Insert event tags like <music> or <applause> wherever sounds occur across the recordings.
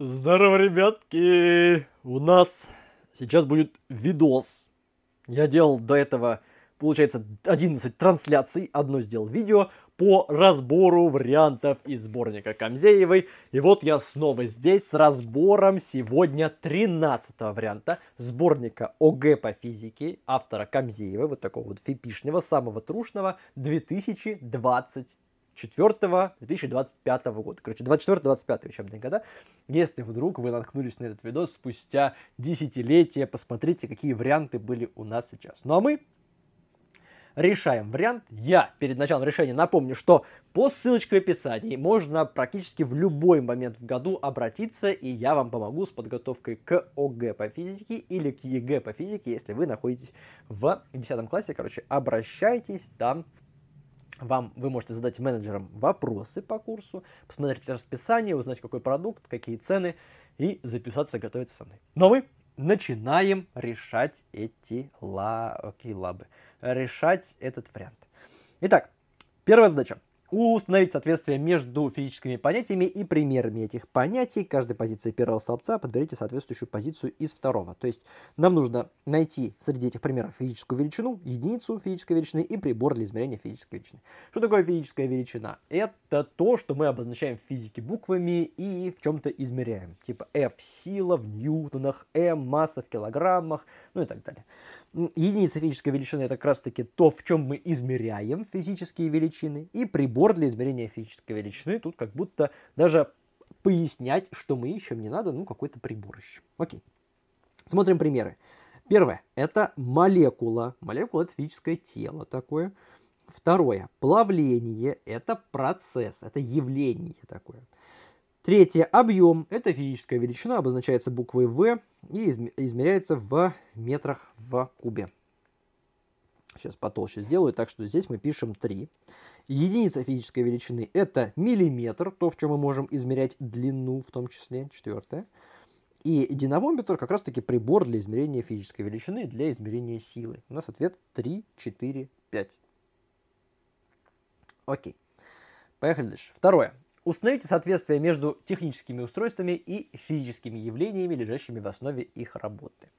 Здорово, ребятки! У нас сейчас будет видос. Я делал до этого, получается, 11 трансляций. Одно сделал видео по разбору вариантов из сборника Камзеевой. И вот я снова здесь с разбором сегодня 13 варианта сборника ОГ по физике автора Камзеевой, вот такого вот фипишнего, самого трушного, 2020 4 2025 года. Короче, 24-25 учебные года. Если вдруг вы наткнулись на этот видос спустя десятилетия, посмотрите, какие варианты были у нас сейчас. Ну а мы решаем вариант. Я перед началом решения напомню, что по ссылочке в описании можно практически в любой момент в году обратиться, и я вам помогу с подготовкой к ОГЭ по физике или к ЕГЭ по физике, если вы находитесь в 10 классе. Короче, обращайтесь, там вам, вы можете задать менеджерам вопросы по курсу, посмотреть расписание, узнать, какой продукт, какие цены, и записаться готовиться со мной. Но мы начинаем решать эти ла... лабы, решать этот вариант. Итак, первая задача установить соответствие между физическими понятиями и примерами этих понятий. Каждой позиции первого столбца подберите соответствующую позицию из второго. То есть нам нужно найти среди этих примеров физическую величину, единицу физической величины и прибор для измерения физической величины. Что такое физическая величина? Это то, что мы обозначаем в физике буквами и в чем-то измеряем. Типа F сила в ньютонах, M масса в килограммах, ну и так далее. Единица физической величины это как раз таки то, в чем мы измеряем физические величины. И прибор для измерения физической величины. Тут как будто даже пояснять, что мы ищем, не надо, ну какой-то прибор ищем. Окей. Смотрим примеры. Первое – это молекула. Молекула – это физическое тело такое. Второе – плавление – это процесс, это явление такое. Третье. Объем. Это физическая величина, обозначается буквой В и измеряется в метрах в кубе. Сейчас потолще сделаю, так что здесь мы пишем 3. Единица физической величины – это миллиметр, то, в чем мы можем измерять длину, в том числе, четвертое. И динамометр как раз-таки прибор для измерения физической величины, для измерения силы. У нас ответ 3, 4, 5. Окей. Поехали дальше. Второе. Установите соответствие между техническими устройствами и физическими явлениями, лежащими в основе их работы.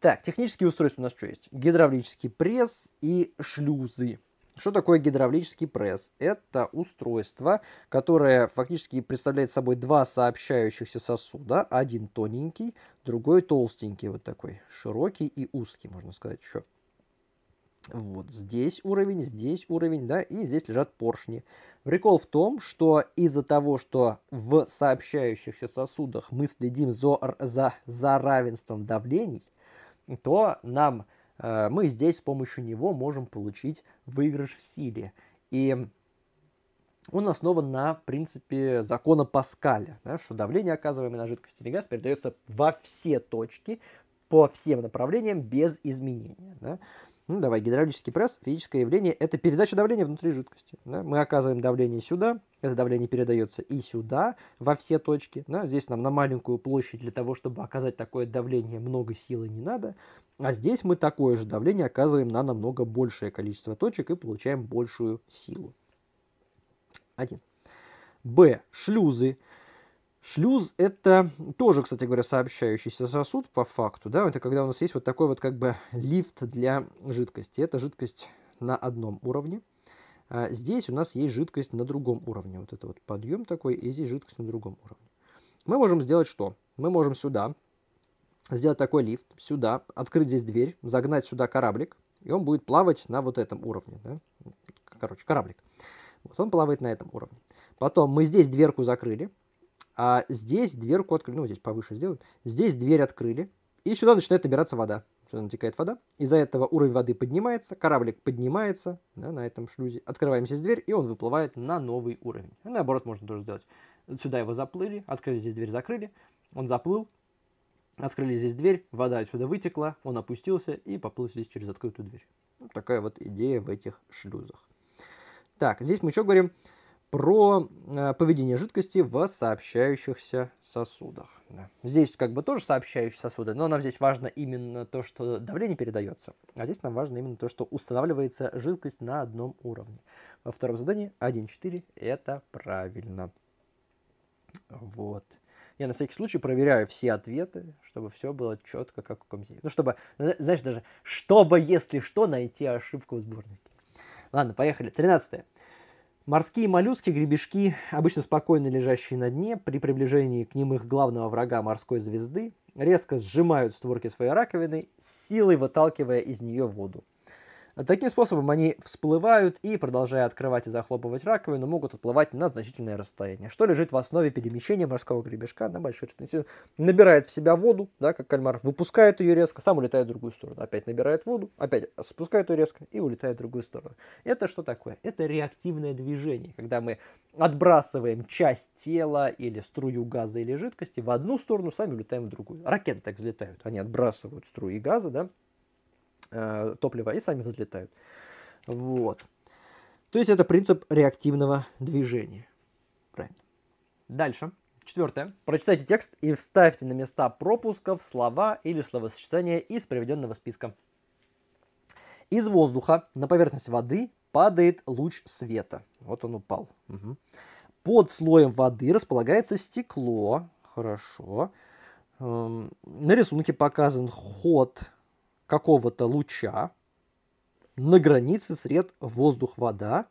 Так, технические устройства у нас что есть? Гидравлический пресс и шлюзы. Что такое гидравлический пресс? Это устройство, которое фактически представляет собой два сообщающихся сосуда. Один тоненький, другой толстенький, вот такой широкий и узкий, можно сказать еще. Вот здесь уровень, здесь уровень, да, и здесь лежат поршни. Прикол в том, что из-за того, что в сообщающихся сосудах мы следим за, за, за равенством давлений, то нам, э, мы здесь с помощью него можем получить выигрыш в силе. И он основан на принципе закона Паскаля, да, что давление, оказываемое на жидкость или газ, передается во все точки, по всем направлениям без изменения. Да. Ну, давай, гидравлический пресс, физическое явление – это передача давления внутри жидкости. Да? Мы оказываем давление сюда, это давление передается и сюда, во все точки. Да? Здесь нам на маленькую площадь для того, чтобы оказать такое давление, много силы не надо. А здесь мы такое же давление оказываем на намного большее количество точек и получаем большую силу. один Б. Шлюзы – Шлюз – это тоже, кстати говоря, сообщающийся сосуд по факту. Да? Это когда у нас есть вот такой вот как бы лифт для жидкости. Это жидкость на одном уровне. А здесь у нас есть жидкость на другом уровне. Вот это вот подъем такой, и здесь жидкость на другом уровне. Мы можем сделать что? Мы можем сюда сделать такой лифт, сюда, открыть здесь дверь, загнать сюда кораблик, и он будет плавать на вот этом уровне. Да? Короче, кораблик. Вот он плавает на этом уровне. Потом мы здесь дверку закрыли, а здесь дверку открыли, ну, здесь повыше сделают. Здесь дверь открыли, и сюда начинает набираться вода. Сюда натекает вода. Из-за этого уровень воды поднимается, кораблик поднимается да, на этом шлюзе. Открываем здесь дверь, и он выплывает на новый уровень. наоборот, можно тоже сделать. Сюда его заплыли, открыли здесь дверь, закрыли. Он заплыл, открыли здесь дверь, вода отсюда вытекла, он опустился и поплыл здесь через открытую дверь. Вот ну, такая вот идея в этих шлюзах. Так, здесь мы еще говорим про э, поведение жидкости в сообщающихся сосудах. Да. Здесь как бы тоже сообщающие сосуды, но нам здесь важно именно то, что давление передается, а здесь нам важно именно то, что устанавливается жидкость на одном уровне. Во втором задании 1.4 это правильно. Вот. Я на всякий случай проверяю все ответы, чтобы все было четко, как у Комзеева. Ну, чтобы, знаешь, даже, чтобы, если что, найти ошибку в сборнике. Ладно, поехали. Тринадцатое. Морские моллюски, гребешки, обычно спокойно лежащие на дне, при приближении к ним их главного врага морской звезды, резко сжимают створки своей раковины, силой выталкивая из нее воду. Таким способом они всплывают и, продолжая открывать и захлопывать раковину, могут отплывать на значительное расстояние, что лежит в основе перемещения морского гребешка на большой дистанции. Набирает в себя воду, да, как кальмар, выпускает ее резко, сам улетает в другую сторону. Опять набирает воду, опять спускает ее резко и улетает в другую сторону. Это что такое? Это реактивное движение, когда мы отбрасываем часть тела или струю газа или жидкости в одну сторону, сами улетаем в другую. Ракеты так взлетают, они отбрасывают струи газа, да, э, топлива и сами взлетают. Вот. То есть это принцип реактивного движения. Правильно. Дальше. Четвертое. Прочитайте текст и вставьте на места пропусков слова или словосочетания из приведенного списка. Из воздуха на поверхность воды падает луч света. Вот он упал. Угу. Под слоем воды располагается стекло. Хорошо. Эм, на рисунке показан ход какого-то луча на границе сред воздух-вода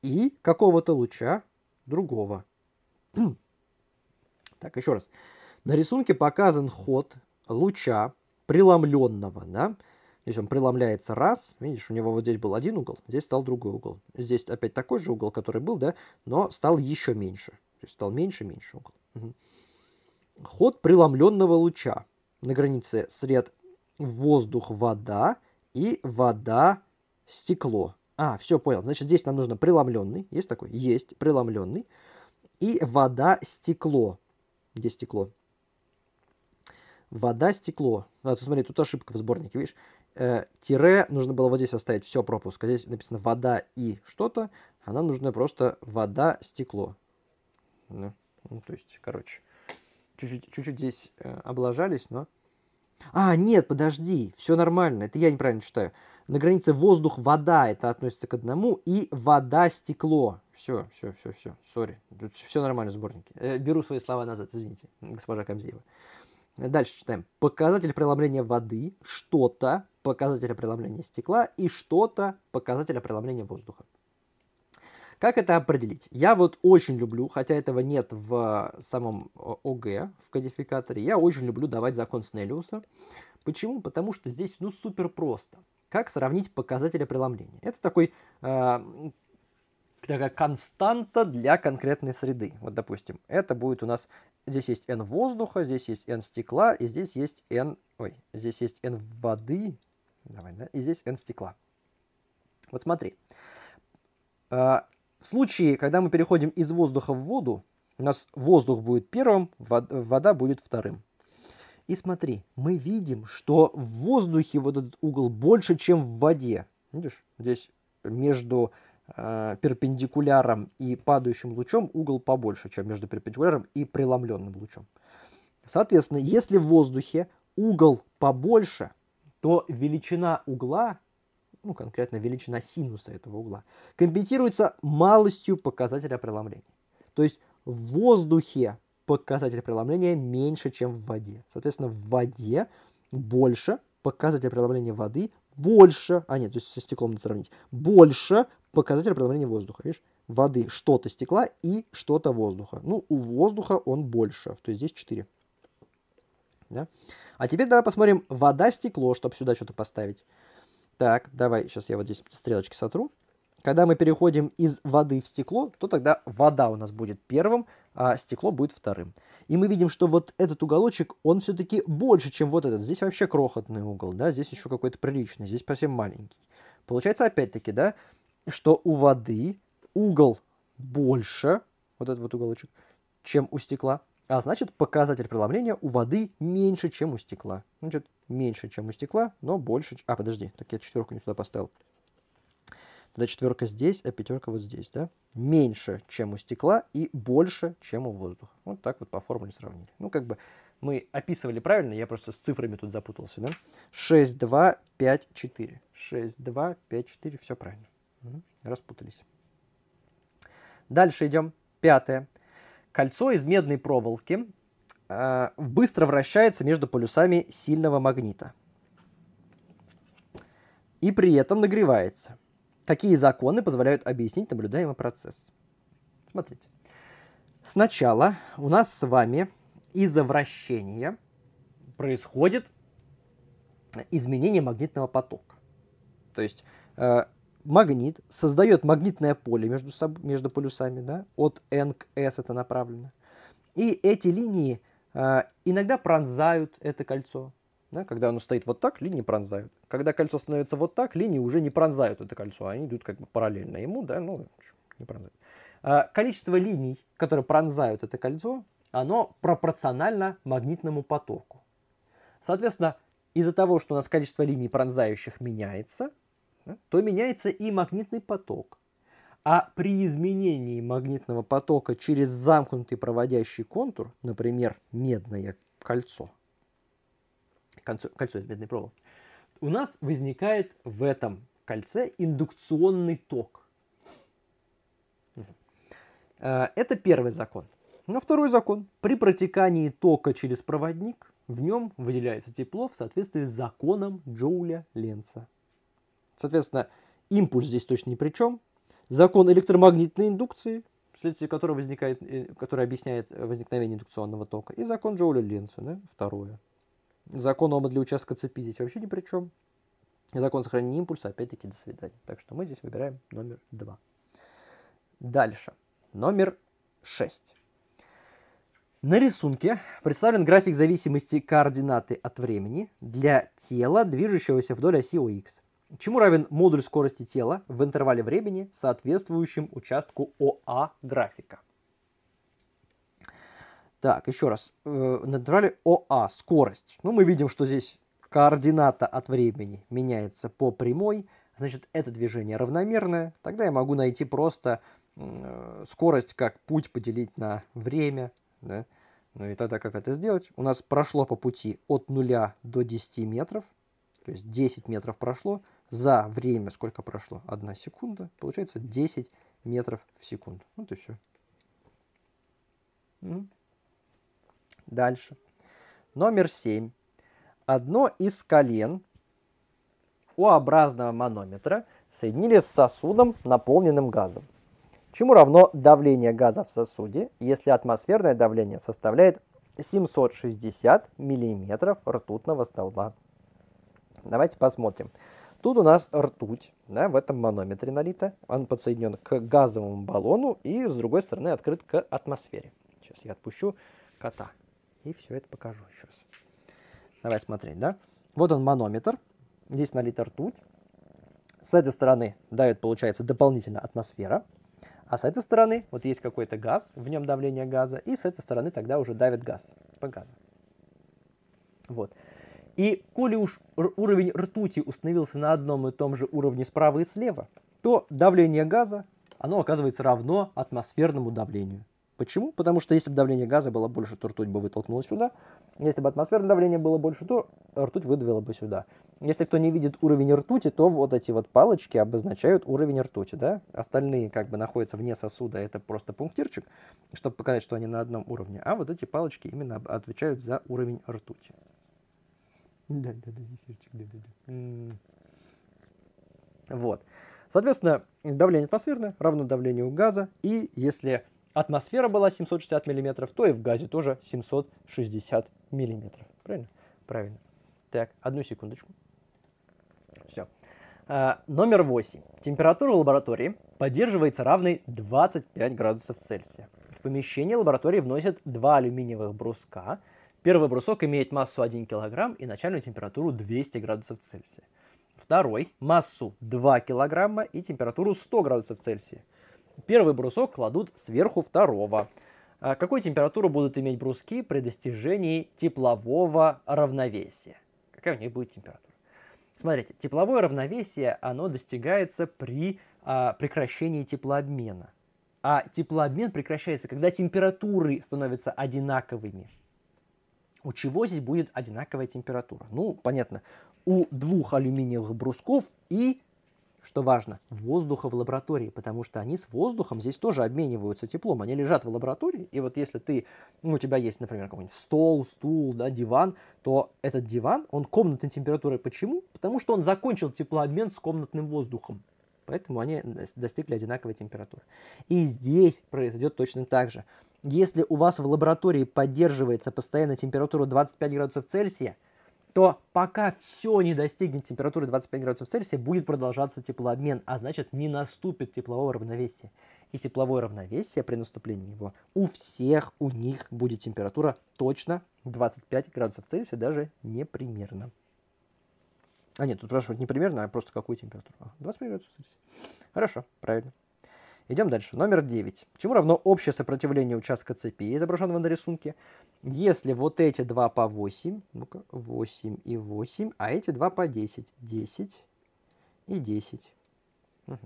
и какого-то луча другого. <clears throat> так, еще раз. На рисунке показан ход луча преломленного, да, Здесь он преломляется раз, видишь, у него вот здесь был один угол, здесь стал другой угол. Здесь опять такой же угол, который был, да, но стал еще меньше. То есть стал меньше-меньше угол. Угу. Ход преломленного луча на границе сред воздух, вода и вода, стекло. А, все, понял. Значит, здесь нам нужно преломленный. Есть такой? Есть, преломленный. И вода, стекло. Где стекло? Вода, стекло. А, тут, смотри, тут ошибка в сборнике, видишь? Э, тире нужно было вот здесь оставить все пропуск. А здесь написано вода и что-то, а нам нужно просто вода, стекло. Ну, ну то есть, короче, чуть-чуть здесь э, облажались, но а, нет, подожди, все нормально, это я неправильно читаю. На границе воздух-вода, это относится к одному, и вода-стекло. Все, все, все, все, сори. Все нормально сборники. Э, беру свои слова назад, извините, госпожа Камзеева. Дальше читаем. Показатель преломления воды, что-то, показатель преломления стекла и что-то, показатель преломления воздуха. Как это определить? Я вот очень люблю, хотя этого нет в э, самом э, ОГ, в кодификаторе, я очень люблю давать закон Снеллиуса. Почему? Потому что здесь ну супер просто. Как сравнить показатели преломления? Это такой э, такая константа для конкретной среды. Вот, допустим, это будет у нас... Здесь есть n воздуха, здесь есть n стекла, и здесь есть n... Ой, здесь есть n воды, давай, да, и здесь n стекла. Вот смотри. Э, в случае, когда мы переходим из воздуха в воду, у нас воздух будет первым, вода будет вторым. И смотри, мы видим, что в воздухе вот этот угол больше, чем в воде. Видишь, здесь между э, перпендикуляром и падающим лучом угол побольше, чем между перпендикуляром и преломленным лучом. Соответственно, если в воздухе угол побольше, то величина угла ну, конкретно величина синуса этого угла, компенсируется малостью показателя преломления. То есть в воздухе показатель преломления меньше, чем в воде. Соответственно, в воде больше показатель преломления воды больше, а нет, то есть со стеклом надо сравнить, больше показатель преломления воздуха. Видишь, воды что-то стекла и что-то воздуха. Ну, у воздуха он больше, то есть здесь 4. Да? А теперь давай посмотрим вода-стекло, чтобы сюда что-то поставить. Так, давай, сейчас я вот здесь стрелочки сотру. Когда мы переходим из воды в стекло, то тогда вода у нас будет первым, а стекло будет вторым. И мы видим, что вот этот уголочек, он все-таки больше, чем вот этот. Здесь вообще крохотный угол, да, здесь еще какой-то приличный, здесь совсем маленький. Получается, опять-таки, да, что у воды угол больше, вот этот вот уголочек, чем у стекла. А значит, показатель преломления у воды меньше, чем у стекла. Значит, ну, меньше, чем у стекла, но больше... А, подожди, так я четверку не туда поставил. Тогда четверка здесь, а пятерка вот здесь, да? Меньше, чем у стекла и больше, чем у воздуха. Вот так вот по формуле сравнили. Ну, как бы мы описывали правильно, я просто с цифрами тут запутался, да? 6, 2, 5, 4. 6, 2, 5, 4, все правильно. Распутались. Дальше идем. Пятое. Кольцо из медной проволоки а, быстро вращается между полюсами сильного магнита. И при этом нагревается. Какие законы позволяют объяснить наблюдаемый процесс? Смотрите. Сначала у нас с вами из-за вращения происходит изменение магнитного потока. То есть э, магнит создает магнитное поле между, между полюсами, да, от N к S это направлено. И эти линии а, иногда пронзают это кольцо. Да, когда оно стоит вот так, линии пронзают. Когда кольцо становится вот так, линии уже не пронзают это кольцо, а они идут как бы параллельно ему, да, ну, не пронзают. А, количество линий, которые пронзают это кольцо, оно пропорционально магнитному потоку. Соответственно, из-за того, что у нас количество линий пронзающих меняется, то меняется и магнитный поток. А при изменении магнитного потока через замкнутый проводящий контур, например, медное кольцо, кольцо, кольцо из медной проволоки, у нас возникает в этом кольце индукционный ток. Э, это первый закон. Но второй закон. При протекании тока через проводник в нем выделяется тепло в соответствии с законом Джоуля Ленца. Соответственно, импульс здесь точно ни при чем, закон электромагнитной индукции, вследствие которого возникает, э, который объясняет э, возникновение индукционного тока, и закон Джоуля Ленца, да, второе. Закон Ома для участка цепи здесь вообще ни при чем. Закон сохранения импульса, опять-таки, до свидания. Так что мы здесь выбираем номер два. Дальше. Номер шесть. На рисунке представлен график зависимости координаты от времени для тела, движущегося вдоль оси ОХ чему равен модуль скорости тела в интервале времени, соответствующем участку ОА графика. Так, еще раз. Э, на интервале ОА скорость. Ну, мы видим, что здесь координата от времени меняется по прямой. Значит, это движение равномерное. Тогда я могу найти просто э, скорость как путь поделить на время. Да? Ну и тогда как это сделать? У нас прошло по пути от 0 до 10 метров. То есть 10 метров прошло за время, сколько прошло? Одна секунда. Получается 10 метров в секунду. Вот и все. Дальше. Номер 7. Одно из колен У-образного манометра соединили с сосудом, наполненным газом. Чему равно давление газа в сосуде, если атмосферное давление составляет 760 миллиметров ртутного столба? Давайте посмотрим. Тут у нас ртуть да, в этом манометре налито. Он подсоединен к газовому баллону и с другой стороны открыт к атмосфере. Сейчас я отпущу кота и все это покажу еще раз. Давай смотреть, да? Вот он манометр. Здесь налита ртуть. С этой стороны давит, получается, дополнительно атмосфера. А с этой стороны вот есть какой-то газ, в нем давление газа, и с этой стороны тогда уже давит газ по газу. Вот. И коли уж уровень ртути установился на одном и том же уровне справа и слева, то давление газа, оно оказывается равно атмосферному давлению. Почему? Потому что если бы давление газа было больше, то ртуть бы вытолкнула сюда. Если бы атмосферное давление было больше, то ртуть выдавила бы сюда. Если кто не видит уровень ртути, то вот эти вот палочки обозначают уровень ртути, да? Остальные как бы находятся вне сосуда, это просто пунктирчик, чтобы показать, что они на одном уровне. А вот эти палочки именно отвечают за уровень ртути. Да, да, да, зефирчик, да, да, да. Вот. Соответственно, давление атмосферное равно давлению газа, и если атмосфера была 760 миллиметров, то и в газе тоже 760 миллиметров, Правильно? Правильно. Так, одну секундочку. Все. А, номер 8. Температура лаборатории поддерживается равной 25 градусов Цельсия. В помещение лаборатории вносят два алюминиевых бруска – Первый брусок имеет массу 1 кг и начальную температуру 200 градусов Цельсия. Второй – массу 2 кг и температуру 100 градусов Цельсия. Первый брусок кладут сверху второго. А какую температуру будут иметь бруски при достижении теплового равновесия? Какая у них будет температура? Смотрите, тепловое равновесие, оно достигается при а, прекращении теплообмена. А теплообмен прекращается, когда температуры становятся одинаковыми у чего здесь будет одинаковая температура? Ну, понятно, у двух алюминиевых брусков и, что важно, воздуха в лаборатории, потому что они с воздухом здесь тоже обмениваются теплом. Они лежат в лаборатории, и вот если ты, ну, у тебя есть, например, какой-нибудь стол, стул, да, диван, то этот диван, он комнатной температуры. Почему? Потому что он закончил теплообмен с комнатным воздухом. Поэтому они достигли одинаковой температуры. И здесь произойдет точно так же. Если у вас в лаборатории поддерживается постоянно температура 25 градусов Цельсия, то пока все не достигнет температуры 25 градусов Цельсия, будет продолжаться теплообмен, а значит не наступит теплового равновесия. И тепловое равновесие при наступлении его у всех у них будет температура точно 25 градусов Цельсия, даже не примерно. А нет, тут спрашивают не примерно, а просто какую температуру. 25 а, градусов Цельсия. Хорошо, правильно. Идем дальше. Номер 9. Чему равно общее сопротивление участка цепи, изображенного на рисунке, если вот эти два по 8, ну 8 и 8, а эти два по 10, 10 и 10. Угу.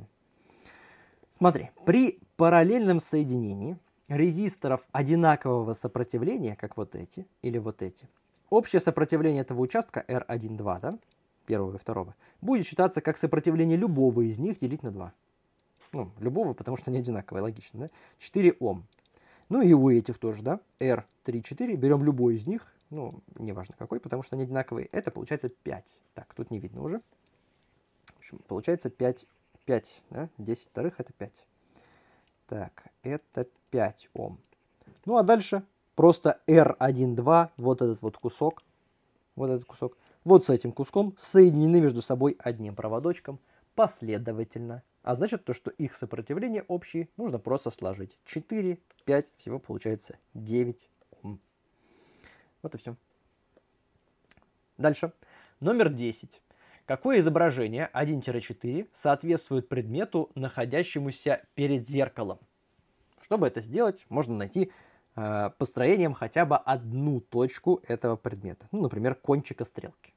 Смотри, при параллельном соединении резисторов одинакового сопротивления, как вот эти или вот эти, общее сопротивление этого участка R1,2, да, первого и второго, будет считаться как сопротивление любого из них делить на 2 ну, любого, потому что они одинаковые, логично, да, 4 Ом. Ну и у этих тоже, да, R, 3, 4, берем любой из них, ну, неважно какой, потому что они одинаковые, это получается 5. Так, тут не видно уже. В общем, получается 5, 5, да, 10 вторых это 5. Так, это 5 Ом. Ну а дальше просто R1,2, вот этот вот кусок, вот этот кусок, вот с этим куском соединены между собой одним проводочком последовательно. А значит то, что их сопротивление общие нужно просто сложить. 4, 5, всего получается 9 Ом. Вот и все. Дальше. Номер 10. Какое изображение 1-4 соответствует предмету, находящемуся перед зеркалом? Чтобы это сделать, можно найти э, построением хотя бы одну точку этого предмета. Ну, например, кончика стрелки.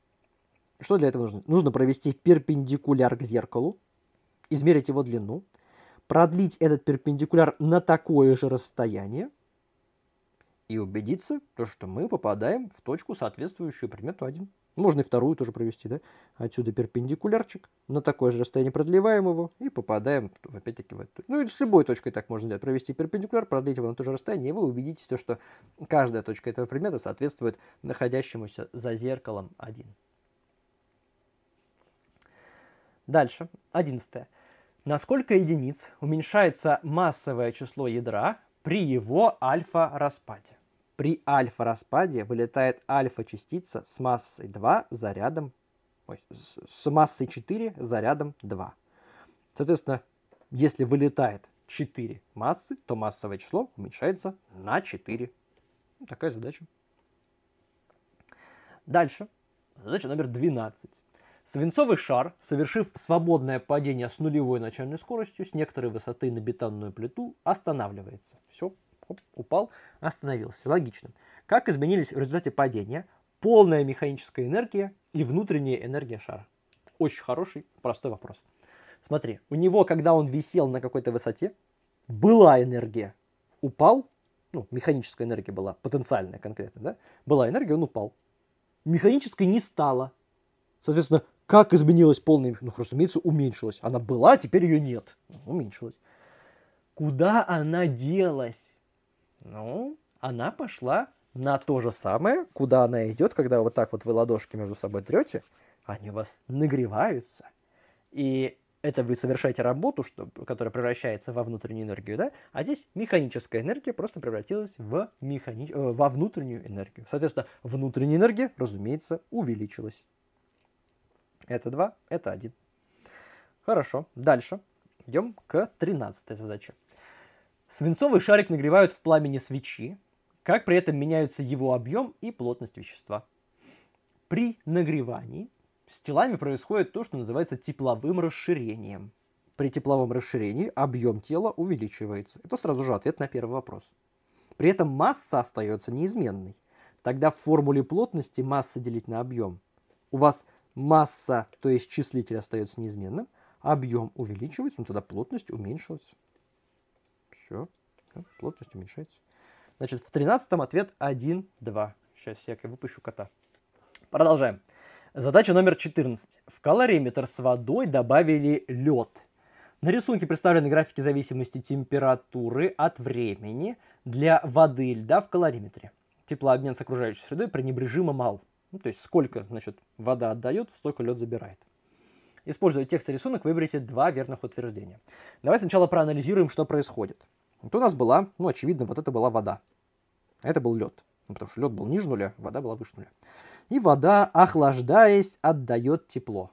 Что для этого нужно? Нужно провести перпендикуляр к зеркалу, измерить его длину, продлить этот перпендикуляр на такое же расстояние и убедиться, что мы попадаем в точку, соответствующую предмету 1. Можно и вторую тоже провести, да? Отсюда перпендикулярчик, на такое же расстояние продлеваем его и попадаем опять-таки в эту. Ну и с любой точкой так можно делать. Провести перпендикуляр, продлить его на то же расстояние, и вы убедитесь, то, что каждая точка этого предмета соответствует находящемуся за зеркалом 1. Дальше, одиннадцатое. На сколько единиц уменьшается массовое число ядра при его альфа-распаде? При альфа-распаде вылетает альфа-частица с массой 2 зарядом ой, с массой 4 зарядом 2. Соответственно, если вылетает 4 массы, то массовое число уменьшается на 4. такая задача. Дальше. Задача номер 12. Свинцовый шар, совершив свободное падение с нулевой начальной скоростью с некоторой высоты на бетонную плиту, останавливается. Все, хоп, упал, остановился. Логично. Как изменились в результате падения полная механическая энергия и внутренняя энергия шара? Очень хороший, простой вопрос. Смотри, у него, когда он висел на какой-то высоте, была энергия. Упал, ну, механическая энергия была, потенциальная конкретно, да? Была энергия, он упал. Механической не стало. Соответственно, как изменилась полная, ну, разумеется, уменьшилась. Она была, а теперь ее нет. Уменьшилась. Куда она делась? Ну, она пошла на то же самое, куда она идет, когда вот так вот вы ладошки между собой трете, они у вас нагреваются. И это вы совершаете работу, что, которая превращается во внутреннюю энергию, да? А здесь механическая энергия просто превратилась в механи... э, во внутреннюю энергию. Соответственно, внутренняя энергия, разумеется, увеличилась. Это 2, это 1. Хорошо, дальше. Идем к 13 задаче. Свинцовый шарик нагревают в пламени свечи. Как при этом меняются его объем и плотность вещества? При нагревании с телами происходит то, что называется тепловым расширением. При тепловом расширении объем тела увеличивается. Это сразу же ответ на первый вопрос. При этом масса остается неизменной. Тогда в формуле плотности масса делить на объем. У вас масса, то есть числитель остается неизменным, объем увеличивается, ну тогда плотность уменьшилась. Все, плотность уменьшается. Значит, в 13 ответ 1, 2. Сейчас я выпущу кота. Продолжаем. Задача номер 14. В калориметр с водой добавили лед. На рисунке представлены графики зависимости температуры от времени для воды льда в калориметре. Теплообмен с окружающей средой пренебрежимо мал. Ну, то есть сколько значит, вода отдает, столько лед забирает. Используя текст и рисунок, выберите два верных утверждения. Давай сначала проанализируем, что происходит. Вот у нас была, ну, очевидно, вот это была вода. Это был лед. Ну, потому что лед был ниже нуля, вода была выше нуля. И вода, охлаждаясь, отдает тепло.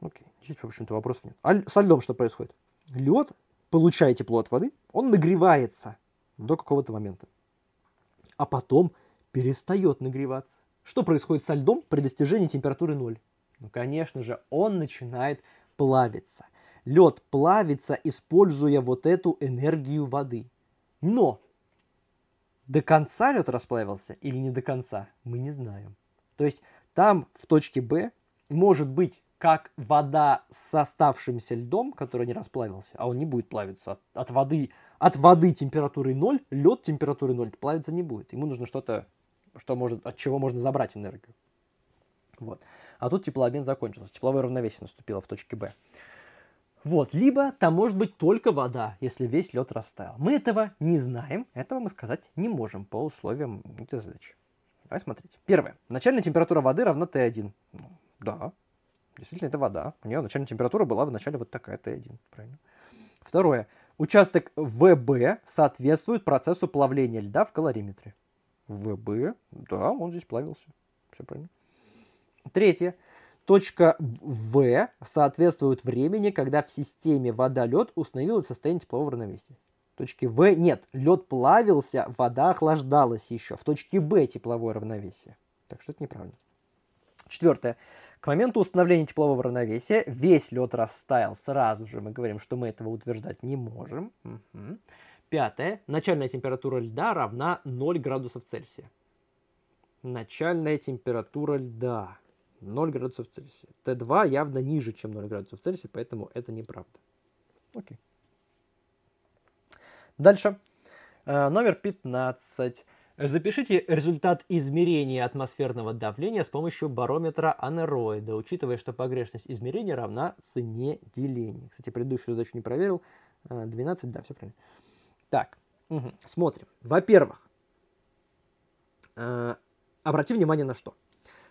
Окей, здесь, в общем-то, вопросов нет. А со льдом что происходит? Лед, получая тепло от воды, он нагревается до какого-то момента. А потом перестает нагреваться. Что происходит со льдом при достижении температуры 0? Ну, конечно же, он начинает плавиться. Лед плавится, используя вот эту энергию воды. Но до конца лед расплавился или не до конца, мы не знаем. То есть там в точке Б может быть как вода с оставшимся льдом, который не расплавился, а он не будет плавиться от, от воды, от воды температуры 0, лед температуры 0 плавиться не будет. Ему нужно что-то что может, от чего можно забрать энергию. Вот. А тут теплообмен закончился, тепловое равновесие наступило в точке Б. Вот. Либо там может быть только вода, если весь лед растаял. Мы этого не знаем, этого мы сказать не можем по условиям этой задачи. Давай смотрите. Первое. Начальная температура воды равна Т1. Ну, да, действительно, это вода. У нее начальная температура была вначале вот такая Т1, правильно? Второе. Участок ВБ соответствует процессу плавления льда в калориметре. ВБ, да, он здесь плавился. Все правильно. Третье. Точка В соответствует времени, когда в системе вода-лед установилось состояние теплового равновесия. Точки В нет. Лед плавился, вода охлаждалась еще. В точке Б тепловое равновесие. Так что это неправильно. Четвертое. К моменту установления теплового равновесия весь лед растаял сразу же. Мы говорим, что мы этого утверждать не можем. Угу. Пятое. Начальная температура льда равна 0 градусов Цельсия. Начальная температура льда 0 градусов Цельсия. Т2 явно ниже, чем 0 градусов Цельсия, поэтому это неправда. Окей. Дальше. Э, номер 15. Запишите результат измерения атмосферного давления с помощью барометра анероида, учитывая, что погрешность измерения равна цене деления. Кстати, предыдущую задачу не проверил. 12, э, да, все правильно. Так, угу, смотрим. Во-первых, э, обрати внимание на что.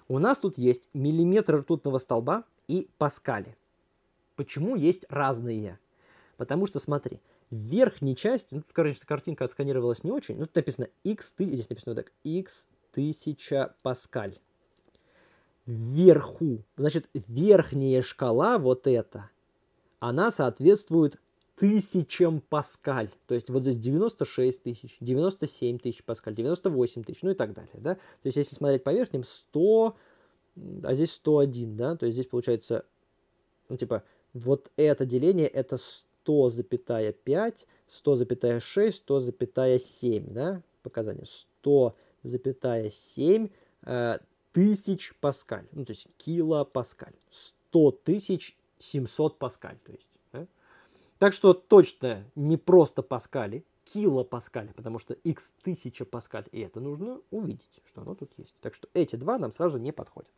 У нас тут есть миллиметр ртутного столба и паскали. Почему есть разные? Потому что, смотри, в верхней части, ну, тут, короче, картинка отсканировалась не очень, но тут написано x, здесь написано так, x тысяча паскаль. Вверху, значит, верхняя шкала вот эта, она соответствует тысячам паскаль. То есть вот здесь 96 тысяч, 97 тысяч паскаль, 98 тысяч, ну и так далее. Да? То есть если смотреть по верхним, 100, а здесь 101, да? То есть здесь получается, ну типа, вот это деление это 100,5, 100,6, 100,7, да? Показания 100,7 э, тысяч паскаль, ну то есть кило паскаль, 100 тысяч 700 паскаль, то есть так что точно не просто паскали, килопаскали, потому что x тысяча паскаль, и это нужно увидеть, что оно тут есть. Так что эти два нам сразу не подходят.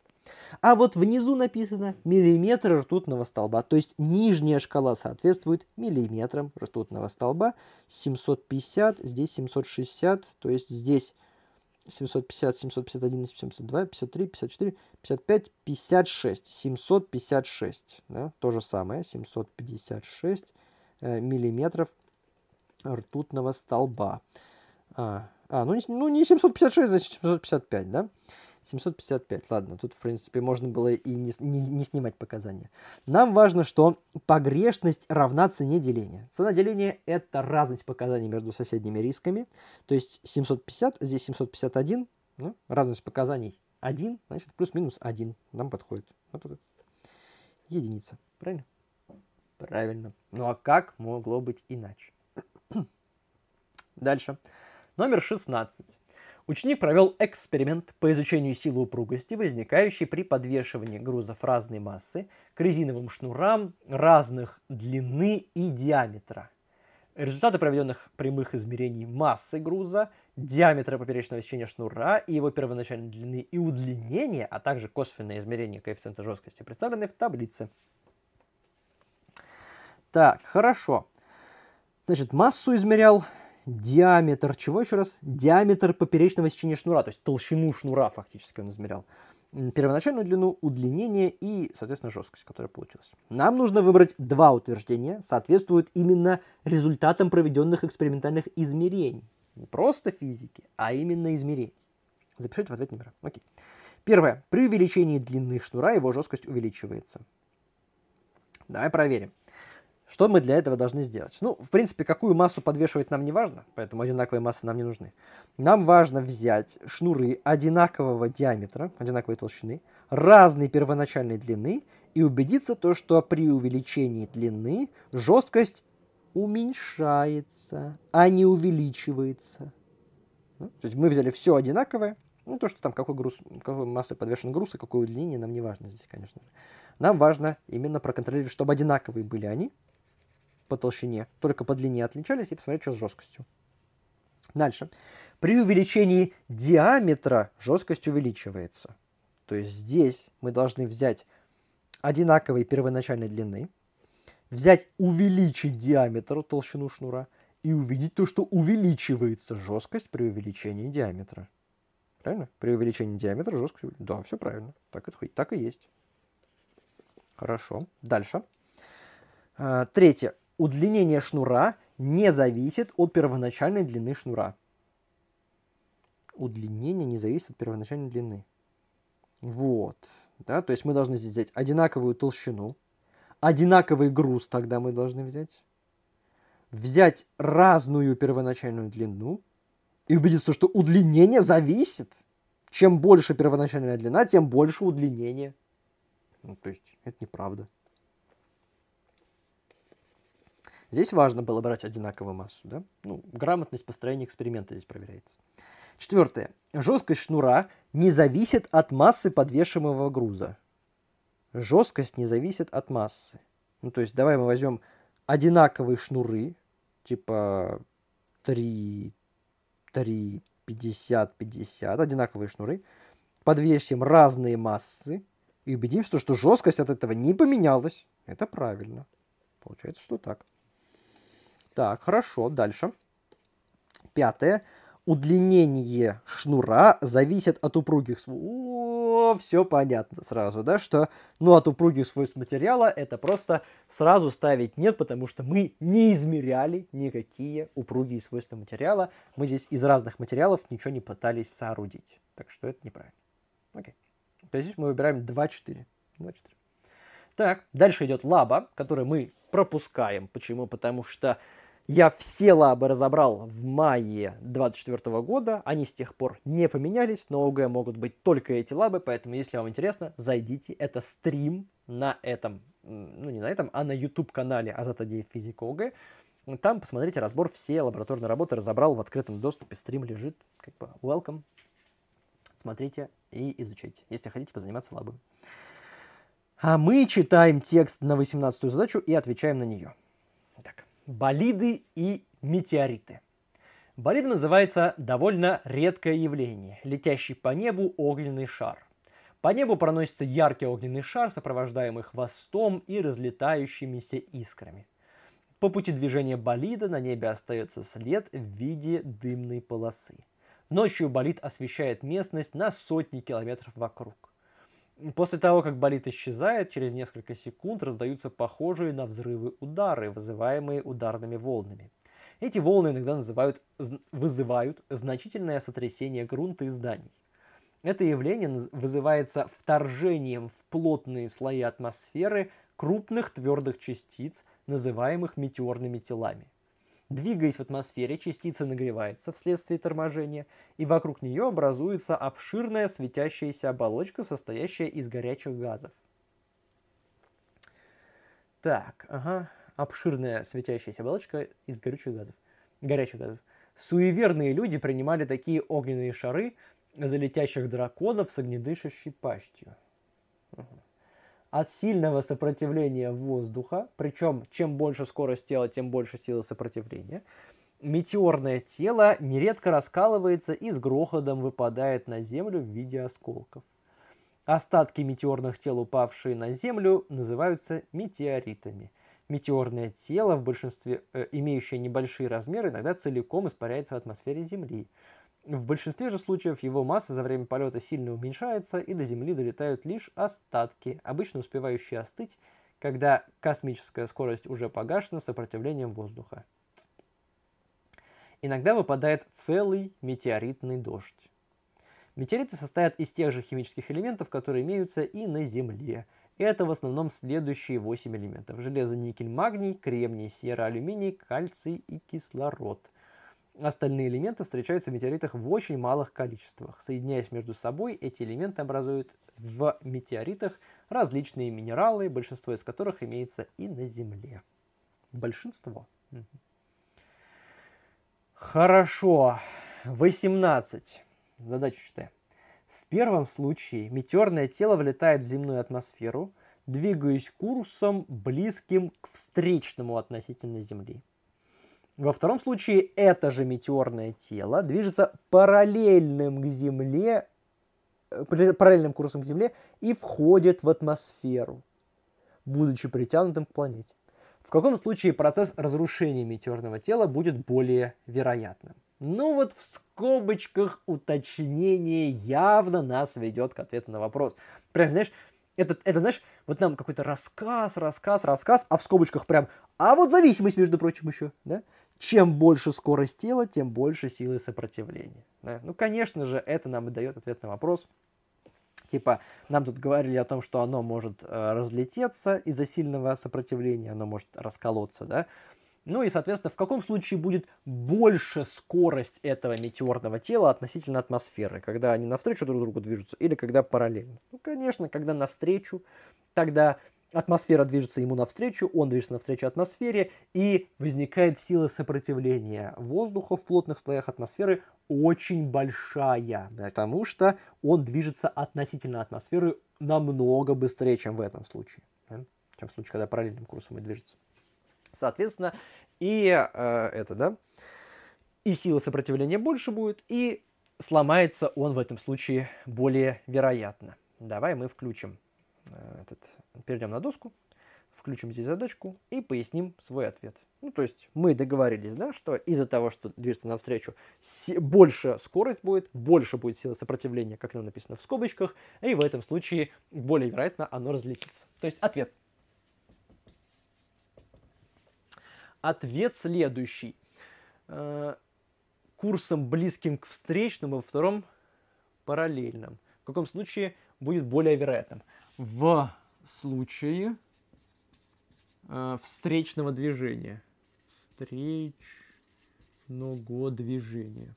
А вот внизу написано миллиметры ртутного столба, то есть нижняя шкала соответствует миллиметрам ртутного столба, 750, здесь 760, то есть здесь 750, 751, 752, 53, 54, 55, 56, 756, да, то же самое, 756, Э, миллиметров ртутного столба. А, а ну, не, ну не 756, значит 755, да? 755, ладно, тут, в принципе, можно было и не, не, не снимать показания. Нам важно, что погрешность равна цене деления. Цена деления – это разность показаний между соседними рисками. То есть 750, здесь 751, ну, разность показаний 1, значит, плюс-минус 1 нам подходит. Вот это единица, правильно? Правильно. Ну а как могло быть иначе? Дальше. Номер 16. Ученик провел эксперимент по изучению силы упругости, возникающей при подвешивании грузов разной массы к резиновым шнурам разных длины и диаметра. Результаты проведенных прямых измерений массы груза, диаметра поперечного сечения шнура и его первоначальной длины и удлинения, а также косвенные измерения коэффициента жесткости представлены в таблице. Так, хорошо. Значит, массу измерял, диаметр, чего еще раз? Диаметр поперечного сечения шнура, то есть толщину шнура фактически он измерял. Первоначальную длину, удлинение и, соответственно, жесткость, которая получилась. Нам нужно выбрать два утверждения, соответствуют именно результатам проведенных экспериментальных измерений. Не просто физики, а именно измерений. Запишите в ответ номера. Окей. Первое. При увеличении длины шнура его жесткость увеличивается. Давай проверим. Что мы для этого должны сделать? Ну, в принципе, какую массу подвешивать нам не важно, поэтому одинаковые массы нам не нужны. Нам важно взять шнуры одинакового диаметра, одинаковой толщины, разной первоначальной длины и убедиться то, что при увеличении длины жесткость уменьшается, а не увеличивается. Ну, то есть мы взяли все одинаковое, ну, то, что там какой груз, какой массы подвешен груз и какое удлинение, нам не важно здесь, конечно. Нам важно именно проконтролировать, чтобы одинаковые были они, по толщине, только по длине отличались, и посмотреть, что с жесткостью. Дальше. При увеличении диаметра жесткость увеличивается. То есть здесь мы должны взять одинаковые первоначальной длины, взять, увеличить диаметр, толщину шнура, и увидеть то, что увеличивается жесткость при увеличении диаметра. Правильно? При увеличении диаметра жесткость... Да, все правильно. Так и, так и есть. Хорошо. Дальше. А, третье удлинение шнура не зависит от первоначальной длины шнура. Удлинение не зависит от первоначальной длины. Вот. Да, то есть мы должны здесь взять одинаковую толщину, одинаковый груз тогда мы должны взять, взять разную первоначальную длину и убедиться, что удлинение зависит. Чем больше первоначальная длина, тем больше удлинение. Ну, то есть это неправда. Здесь важно было брать одинаковую массу. Да? Ну, грамотность построения эксперимента здесь проверяется. Четвертое. Жесткость шнура не зависит от массы подвешиваемого груза. Жесткость не зависит от массы. Ну, то есть давай мы возьмем одинаковые шнуры, типа 3, 3, 50, 50, одинаковые шнуры, подвесим разные массы и убедимся, что жесткость от этого не поменялась. Это правильно. Получается, что так. Так, хорошо, дальше. Пятое. Удлинение шнура зависит от упругих свойств. Все понятно сразу, да, что ну от упругих свойств материала это просто сразу ставить нет, потому что мы не измеряли никакие упругие свойства материала. Мы здесь из разных материалов ничего не пытались соорудить. Так что это неправильно. Окей. То есть здесь мы выбираем 2-4. 2-4. Так, дальше идет лаба, который мы пропускаем. Почему? Потому что я все лабы разобрал в мае 2024 года, они с тех пор не поменялись, но ОГЭ могут быть только эти лабы, поэтому, если вам интересно, зайдите, это стрим на этом, ну не на этом, а на YouTube-канале Азат Адеев Физика ОГ. Там посмотрите разбор, все лабораторные работы разобрал в открытом доступе, стрим лежит, как бы welcome. Смотрите и изучайте, если хотите позаниматься лабом. А мы читаем текст на 18 задачу и отвечаем на нее болиды и метеориты. Болид называется довольно редкое явление – летящий по небу огненный шар. По небу проносится яркий огненный шар, сопровождаемый хвостом и разлетающимися искрами. По пути движения болида на небе остается след в виде дымной полосы. Ночью болид освещает местность на сотни километров вокруг. После того, как болит исчезает, через несколько секунд раздаются похожие на взрывы удары, вызываемые ударными волнами. Эти волны иногда называют, вызывают значительное сотрясение грунта и зданий. Это явление вызывается вторжением в плотные слои атмосферы крупных твердых частиц, называемых метеорными телами. Двигаясь в атмосфере, частица нагревается вследствие торможения, и вокруг нее образуется обширная светящаяся оболочка, состоящая из горячих газов. Так, ага, обширная светящаяся оболочка из горячих газов. Горячих газов. Суеверные люди принимали такие огненные шары за летящих драконов с огнедышащей пастью. Угу от сильного сопротивления воздуха, причем чем больше скорость тела, тем больше силы сопротивления, метеорное тело нередко раскалывается и с грохотом выпадает на землю в виде осколков. Остатки метеорных тел, упавшие на землю, называются метеоритами. Метеорное тело, в большинстве э, имеющее небольшие размеры, иногда целиком испаряется в атмосфере Земли. В большинстве же случаев его масса за время полета сильно уменьшается, и до Земли долетают лишь остатки, обычно успевающие остыть, когда космическая скорость уже погашена сопротивлением воздуха. Иногда выпадает целый метеоритный дождь. Метеориты состоят из тех же химических элементов, которые имеются и на Земле. Это в основном следующие 8 элементов. Железо, никель, магний, кремний, сера, алюминий, кальций и кислород. Остальные элементы встречаются в метеоритах в очень малых количествах. Соединяясь между собой, эти элементы образуют в метеоритах различные минералы, большинство из которых имеется и на Земле. Большинство. Хорошо. 18. Задачу читаем. В первом случае метеорное тело влетает в земную атмосферу, двигаясь курсом, близким к встречному относительно Земли. Во втором случае это же метеорное тело движется параллельным к Земле, э, параллельным курсом к Земле и входит в атмосферу, будучи притянутым к планете. В каком случае процесс разрушения метеорного тела будет более вероятным? Ну вот в скобочках уточнение явно нас ведет к ответу на вопрос. Прям, знаешь, это, это знаешь, вот нам какой-то рассказ, рассказ, рассказ, а в скобочках прям, а вот зависимость, между прочим, еще, да? чем больше скорость тела, тем больше силы сопротивления. Да? Ну, конечно же, это нам и дает ответ на вопрос, Типа, нам тут говорили о том, что оно может э, разлететься из-за сильного сопротивления, оно может расколоться, да? Ну и, соответственно, в каком случае будет больше скорость этого метеорного тела относительно атмосферы, когда они навстречу друг другу движутся или когда параллельно? Ну, конечно, когда навстречу, тогда атмосфера движется ему навстречу, он движется навстречу атмосфере, и возникает сила сопротивления воздуха в плотных слоях атмосферы очень большая, потому что он движется относительно атмосферы намного быстрее, чем в этом случае, да? чем в случае, когда параллельным курсом и движется. Соответственно, и э, это, да, и сила сопротивления больше будет, и сломается он в этом случае более вероятно. Давай мы включим Э, этот, перейдем на доску, включим здесь задачку и поясним свой ответ. Ну, то есть мы договорились, да, что из-за того, что движется навстречу, больше скорость будет, больше будет сила сопротивления, как оно написано в скобочках, и в этом случае более вероятно оно разлетится. То есть ответ. Ответ следующий. Э, курсом близким к встречному во втором параллельном. В каком случае будет более вероятным? в случае э, встречного движения. Встречного движения.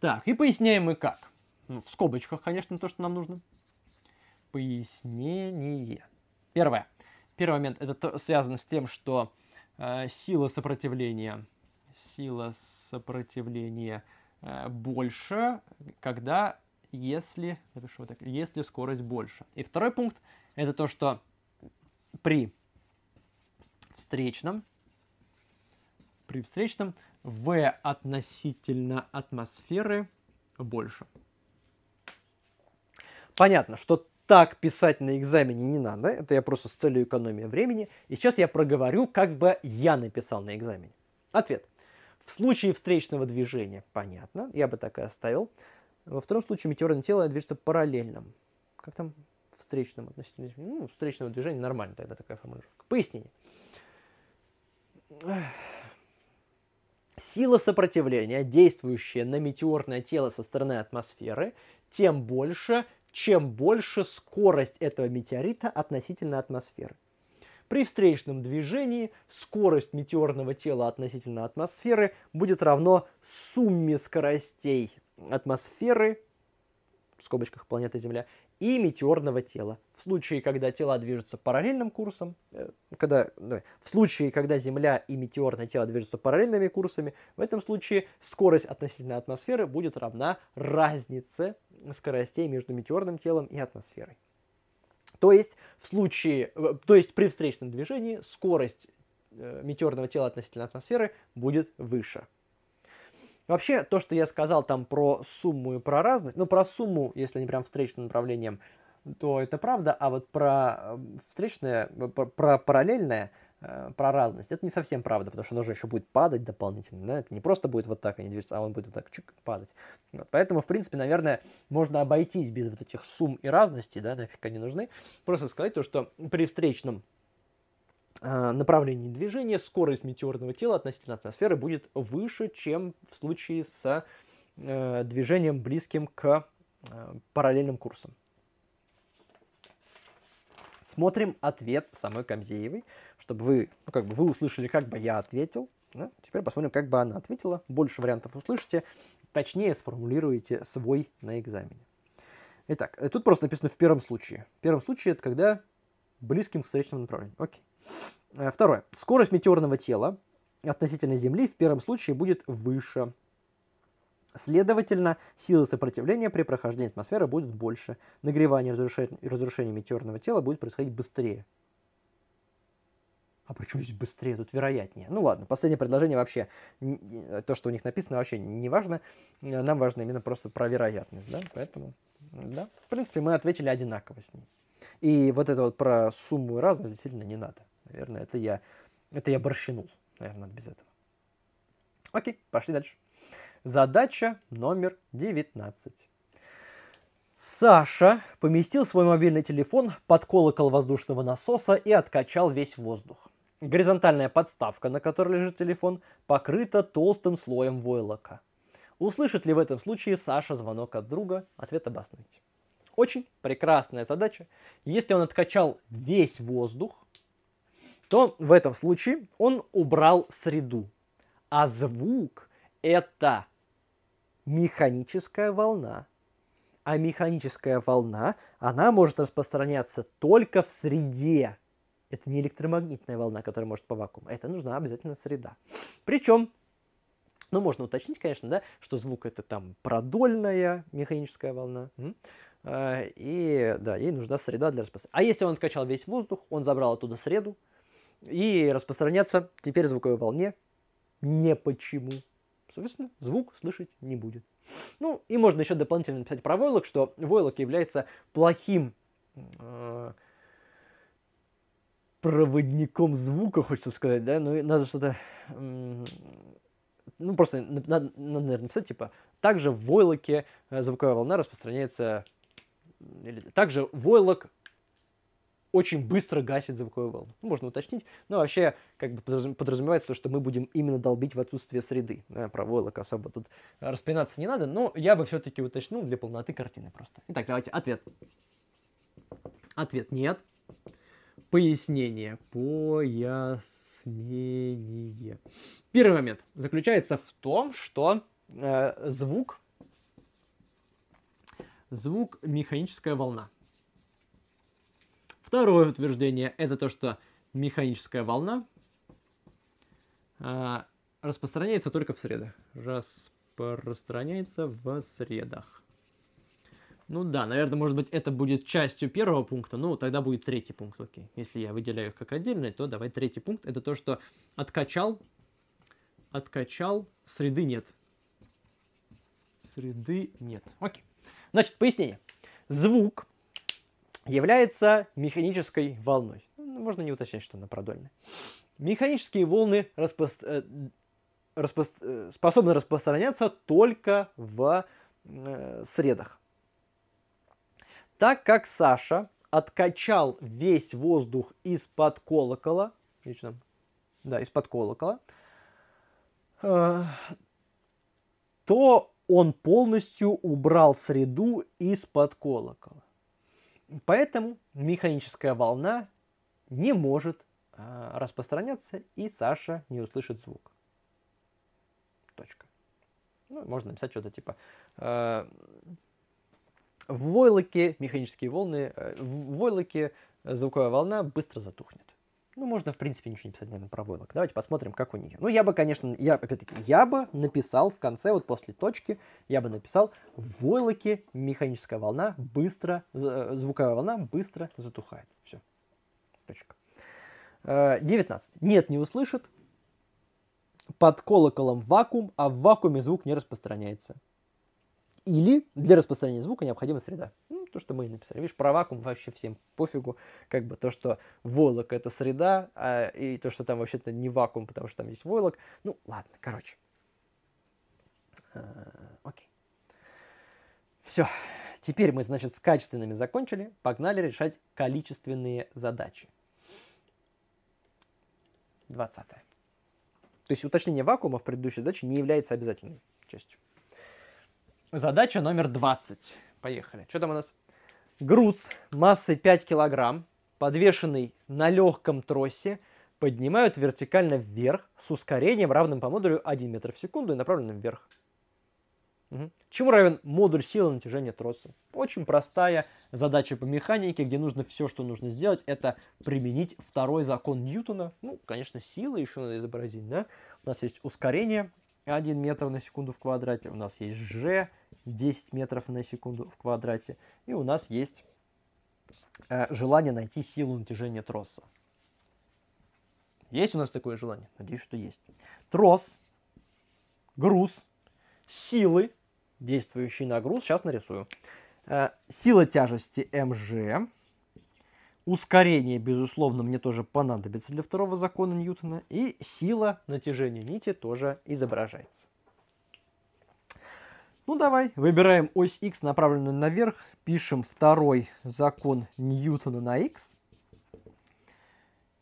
Так, и поясняем мы как. Ну, в скобочках, конечно, то, что нам нужно. Пояснение. Первое. Первый момент. Это то, связано с тем, что э, сила сопротивления, сила сопротивления э, больше, когда если, напишу вот так, если скорость больше. И второй пункт – это то, что при встречном, при встречном V относительно атмосферы больше. Понятно, что так писать на экзамене не надо, это я просто с целью экономии времени. И сейчас я проговорю, как бы я написал на экзамене. Ответ. В случае встречного движения, понятно, я бы так и оставил. Во втором случае метеорное тело движется параллельно. Как там встречным относительно? Ну, встречного движения нормально тогда такая формулировка. Пояснение. Сила сопротивления, действующая на метеорное тело со стороны атмосферы, тем больше, чем больше скорость этого метеорита относительно атмосферы. При встречном движении скорость метеорного тела относительно атмосферы будет равно сумме скоростей атмосферы, в скобочках планеты Земля, и метеорного тела. В случае, когда тела движутся параллельным курсом, э, когда, в случае, когда Земля и метеорное тело движутся параллельными курсами, в этом случае скорость относительно атмосферы будет равна разнице скоростей между метеорным телом и атмосферой. То есть, в случае, э, то есть при встречном движении скорость э, метеорного тела относительно атмосферы будет выше. Вообще, то, что я сказал там про сумму и про разность, ну, про сумму, если не прям встречным направлением, то это правда, а вот про эм, встречное, э, про, параллельное, э, про разность, это не совсем правда, потому что оно же еще будет падать дополнительно, да, это не просто будет вот так, они а движутся, а он будет вот так чик, падать. Вот. Поэтому, в принципе, наверное, можно обойтись без вот этих сумм и разностей, да, нафиг они нужны, просто сказать то, что при встречном Э, направлении движения, скорость метеорного тела относительно атмосферы будет выше, чем в случае с э, движением близким к э, параллельным курсам. Смотрим ответ самой Камзеевой, чтобы вы, ну, как бы вы услышали, как бы я ответил. Да? Теперь посмотрим, как бы она ответила. Больше вариантов услышите, точнее сформулируете свой на экзамене. Итак, э, тут просто написано в первом случае. В первом случае это когда близким к встречному направлению. Окей. Э, второе. Скорость метеорного тела относительно Земли в первом случае будет выше. Следовательно, силы сопротивления при прохождении атмосферы будут больше. Нагревание и разрушение, метеорного тела будет происходить быстрее. А почему здесь быстрее? Тут вероятнее. Ну ладно, последнее предложение вообще, то, что у них написано, вообще не важно. Э, нам важно именно просто про вероятность, да? Поэтому, да, в принципе, мы ответили одинаково с ним. И вот это вот про сумму и разность действительно не надо. Наверное, это я, это я борщинул. Наверное, надо без этого. Окей, пошли дальше. Задача номер 19. Саша поместил свой мобильный телефон под колокол воздушного насоса и откачал весь воздух. Горизонтальная подставка, на которой лежит телефон, покрыта толстым слоем войлока. Услышит ли в этом случае Саша звонок от друга? Ответ обоснуйте. Очень прекрасная задача. Если он откачал весь воздух, то в этом случае он убрал среду. А звук – это механическая волна. А механическая волна, она может распространяться только в среде. Это не электромагнитная волна, которая может по вакууму. Это нужна обязательно среда. Причем ну, можно уточнить, конечно, да, что звук это там продольная механическая волна. Э, и да, ей нужна среда для распространения. А если он откачал весь воздух, он забрал оттуда среду, и распространяться теперь звуковой волне не почему. Соответственно, звук слышать не будет. Ну, и можно еще дополнительно написать про войлок, что войлок является плохим э, проводником звука, хочется сказать, да, ну надо что-то... Э, ну, просто надо, надо, наверное, написать, типа, также в войлоке э, звуковая волна распространяется... Или, также войлок очень быстро гасит звуковую волну. Ну, можно уточнить, но вообще как бы подразумевается то, что мы будем именно долбить в отсутствие среды. Да, про войлок особо тут распинаться не надо, но я бы все-таки уточнил для полноты картины просто. Итак, давайте ответ. Ответ нет. Пояснение. Пояснение. Первый момент заключается в том, что э, звук звук механическая волна. Второе утверждение – это то, что механическая волна э, распространяется только в средах. Распространяется в средах. Ну да, наверное, может быть, это будет частью первого пункта, ну тогда будет третий пункт, окей. Если я выделяю их как отдельный, то давай третий пункт. Это то, что откачал, откачал, среды нет. Среды нет. Окей. Значит, пояснение. Звук является механической волной. Ну, можно не уточнять, что она продольная. Механические волны распро... Э, распро... Э, способны распространяться только в э, средах. Так как Саша откачал весь воздух из-под колокола, лично, да, из-под колокола, то он полностью убрал среду из-под колокола. Поэтому механическая волна не может а, распространяться, и Саша не услышит звук. Точка. Ну, можно написать что-то типа... Э, в войлоке механические волны, э, в войлоке звуковая волна быстро затухнет. Ну, можно, в принципе, ничего не писать, наверное, про Войлок. Давайте посмотрим, как у нее. Ну, я бы, конечно, я, опять-таки, я бы написал в конце, вот после точки, я бы написал в Войлоке механическая волна быстро, э, звуковая волна быстро затухает. Все. Точка. 19. Э, Нет, не услышит. Под колоколом вакуум, а в вакууме звук не распространяется. Или для распространения звука необходима среда то, что мы написали. Видишь, про вакуум вообще всем пофигу. Как бы то, что войлок – это среда, а, и то, что там вообще-то не вакуум, потому что там есть войлок. Ну, ладно, короче. А, окей. Все. Теперь мы, значит, с качественными закончили. Погнали решать количественные задачи. 20. То есть уточнение вакуума в предыдущей задаче не является обязательной частью. Задача номер 20. Поехали. Что там у нас? Груз массой 5 килограмм, подвешенный на легком тросе, поднимают вертикально вверх с ускорением, равным по модулю 1 метр в секунду и направленным вверх. Угу. Чему равен модуль силы натяжения троса? Очень простая задача по механике, где нужно все, что нужно сделать, это применить второй закон Ньютона. Ну, конечно, силы еще надо изобразить, да? У нас есть ускорение, 1 метр на секунду в квадрате, у нас есть g 10 метров на секунду в квадрате, и у нас есть э, желание найти силу натяжения троса. Есть у нас такое желание? Надеюсь, что есть. Трос, груз, силы, действующие на груз, сейчас нарисую. Э, сила тяжести mg Ускорение, безусловно, мне тоже понадобится для второго закона Ньютона. И сила натяжения нити тоже изображается. Ну давай, выбираем ось x, направленную наверх, пишем второй закон Ньютона на x.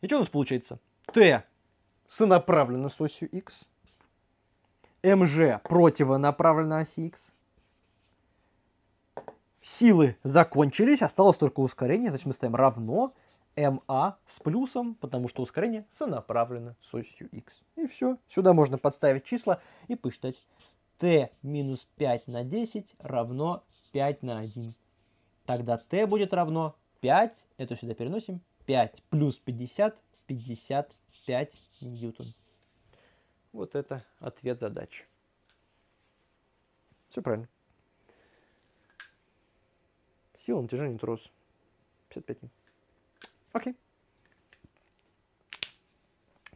И что у нас получается? Т сонаправлено с осью x. МЖ противонаправлено оси x. Силы закончились, осталось только ускорение, значит мы ставим равно МА с плюсом, потому что ускорение сонаправлено с осью x И все. Сюда можно подставить числа и посчитать. t минус 5 на 10 равно 5 на 1. Тогда t будет равно 5, это сюда переносим, 5 плюс 50, 55 ньютон. Вот это ответ задачи. Все правильно. Сила натяжения трос. 55 ньютон. Окей.